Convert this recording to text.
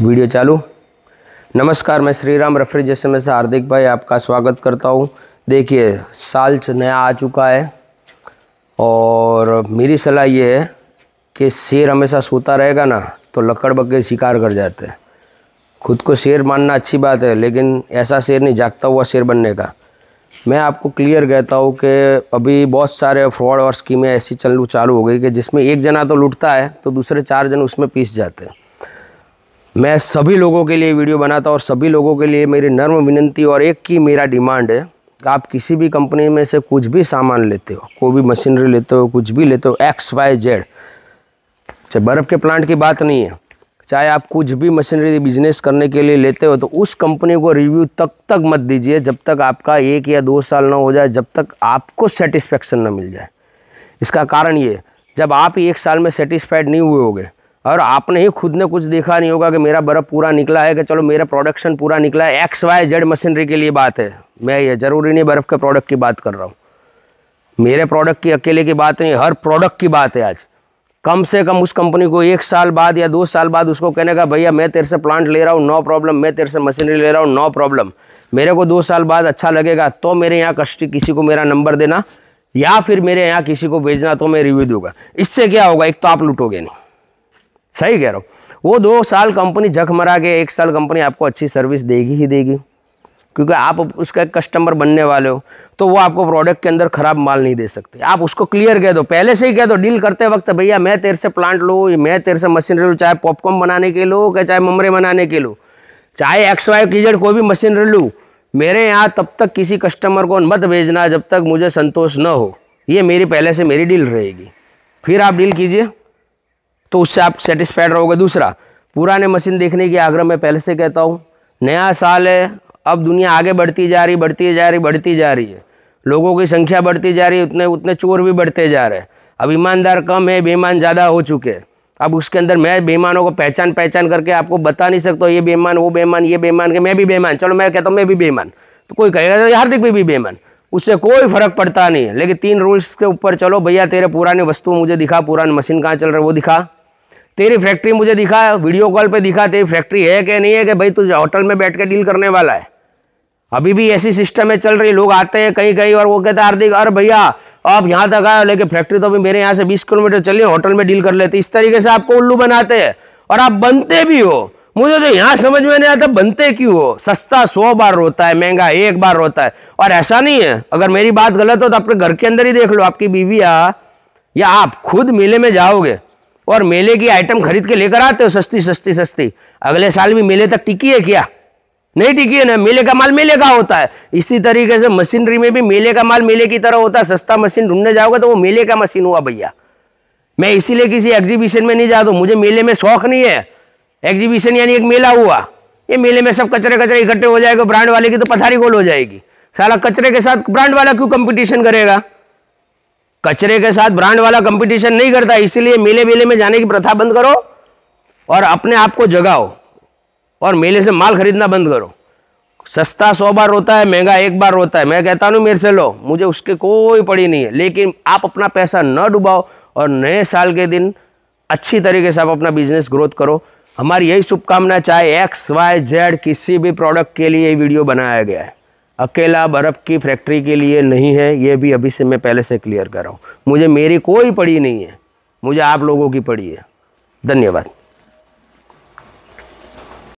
video चालू नमस्कार मैं श्रीराम रेफ्रिजरेशन में से हार्दिक भाई आपका स्वागत करता हूँ देखिए साल नया आ चुका है और मेरी सलाह ये है कि शेर हमेशा सोता रहेगा ना तो लकड़ बग्गे शिकार कर जाते हैं खुद को शेर मानना अच्छी बात है लेकिन ऐसा शेर नहीं जागता हुआ शेर बनने का मैं आपको क्लियर कहता हूँ कि अभी बहुत सारे फ्रॉड और स्कीमें ऐसी चलू चालू हो गई कि जिसमें एक जना तो लुटता है तो दूसरे चार जन उसमें पीस जाते हैं मैं सभी लोगों के लिए वीडियो बनाता और सभी लोगों के लिए मेरी नर्म विनंती और एक की मेरा डिमांड है कि आप किसी भी कंपनी में से कुछ भी सामान लेते हो कोई भी मशीनरी लेते हो कुछ भी लेते हो एक्स वाई जेड चाहे बर्फ़ के प्लांट की बात नहीं है चाहे आप कुछ भी मशीनरी बिजनेस करने के लिए लेते हो तो उस कंपनी को रिव्यू तब तक, तक मत दीजिए जब तक आपका एक या दो साल ना हो जाए जब तक आपको सेटिस्फेक्शन ना मिल जाए इसका कारण ये जब आप एक साल में सेटिस्फाइड नहीं हुए होगे और आपने ही खुद ने कुछ देखा नहीं होगा कि मेरा बर्फ़ पूरा निकला है कि चलो मेरा प्रोडक्शन पूरा निकला है एक्स वाई जेड मशीनरी के लिए बात है मैं ये ज़रूरी नहीं बर्फ़ के प्रोडक्ट की बात कर रहा हूँ मेरे प्रोडक्ट की अकेले की बात नहीं हर प्रोडक्ट की बात है आज कम से कम उस कंपनी को एक साल बाद या दो साल बाद उसको कहने का भैया मैं तेरे से प्लांट ले रहा हूँ नो प्रॉब्लम मैं तेरे से मशीनरी ले रहा हूँ नो प्रॉब्लम मेरे को दो साल बाद अच्छा लगेगा तो मेरे यहाँ कस्टी किसी को मेरा नंबर देना या फिर मेरे यहाँ किसी को भेजना तो मैं रिव्यू दूंगा इससे क्या होगा एक तो आप लुटोगे नहीं सही कह रहा हूँ वो दो साल कंपनी जख मरा के एक साल कंपनी आपको अच्छी सर्विस देगी ही देगी क्योंकि आप उसका एक कस्टमर बनने वाले हो तो वो आपको प्रोडक्ट के अंदर ख़राब माल नहीं दे सकते आप उसको क्लियर कह दो पहले से ही कह दो डील करते वक्त भैया मैं तेरे से प्लांट लो मैं तेरे से मशीनरी लूँ चाहे पॉपकॉर्न बनाने के लो या चाहे ममरे बनाने के लो चाहे एक्स वाई की कोई भी मशीनरी लूँ मेरे यहाँ तब तक किसी कस्टमर को मत भेजना जब तक मुझे संतोष न हो ये मेरी पहले से मेरी डील रहेगी फिर आप डील कीजिए तो उससे आप सेटिस्फाइड रहोगे दूसरा पुराने मशीन देखने के आग्रह मैं पहले से कहता हूँ नया साल है अब दुनिया आगे बढ़ती जा रही बढ़ती जा रही बढ़ती जा रही है लोगों की संख्या बढ़ती जा रही है उतने उतने चोर भी बढ़ते जा रहे हैं अब ईमानदार कम है बेईमान ज़्यादा हो चुके हैं अब उसके अंदर मैं बेईमानों को पहचान पहचान करके आपको बता नहीं सकता ये बेईमान वो बेईमान ये बेईमान के मैं भी बेईमान चलो मैं कहता हूँ मैं भी बेईमान तो कोई कहेगा तो हार्दिक भी भी बेईमान उससे कोई फर्क पड़ता नहीं है लेकिन तीन रूल्स के ऊपर चलो भैया तेरे पुराने वस्तु मुझे दिखा पुरानी मशीन कहाँ चल रहा है वो दिखा तेरी फैक्ट्री मुझे दिखा वीडियो कॉल पे दिखा तेरी फैक्ट्री है कि नहीं है कि भाई तू होटल में बैठ के डील करने वाला है अभी भी ऐसी सिस्टम है चल रही लोग आते हैं कहीं कहीं और वो कहते हैं हार्दिक अरे भैया आप यहाँ तक आए लेकिन फैक्ट्री तो अभी मेरे यहाँ से बीस किलोमीटर चलिए होटल में डील कर लेते इस तरीके से आपको उल्लू बनाते हैं और आप बनते भी हो मुझे तो यहाँ समझ में नहीं आता बनते क्यों हो सस्ता सौ बार रोता है महंगा एक बार रोता है और ऐसा नहीं है अगर मेरी बात गलत हो तो अपने घर के अंदर ही देख लो आपकी बीवी या आप खुद मेले में जाओगे और मेले की आइटम खरीद के लेकर आते हो सस्ती सस्ती सस्ती अगले साल भी मेले तक टिकी है क्या नहीं टिकी है ना मेले का माल मेले का होता है इसी तरीके से मशीनरी में भी मेले का माल मेले की तरह होता है सस्ता मशीन ढूंढने जाओगे तो वो मेले का मशीन हुआ भैया मैं इसीलिए किसी एग्जीबिशन में नहीं जाता मुझे मेले में शौक नहीं है एग्जीबिशन यानी एक मेला हुआ ये मेले में सब कचरे कचरे इकट्ठे हो जाएगा ब्रांड वाले की तो पथारी गोल हो जाएगी साला कचरे के साथ ब्रांड वाला क्यों कंपटीशन करेगा कचरे के साथ ब्रांड वाला कंपटीशन नहीं करता इसीलिए मेले मेले में जाने की प्रथा बंद करो और अपने आप को जगाओ और मेले से माल खरीदना बंद करो सस्ता सौ बार रोता है महंगा एक बार रोता है मैं कहता हूँ मेरे से लो मुझे उसके कोई पड़ी नहीं है लेकिन आप अपना पैसा न डुबाओ और नए साल के दिन अच्छी तरीके से आप अपना बिजनेस ग्रोथ करो हमारी यही शुभकामना चाहे एक्स वाई जेड किसी भी प्रोडक्ट के लिए ये वीडियो बनाया गया है अकेला बर्फ़ की फैक्ट्री के लिए नहीं है ये भी अभी से मैं पहले से क्लियर कर रहा हूँ मुझे मेरी कोई पड़ी नहीं है मुझे आप लोगों की पड़ी है धन्यवाद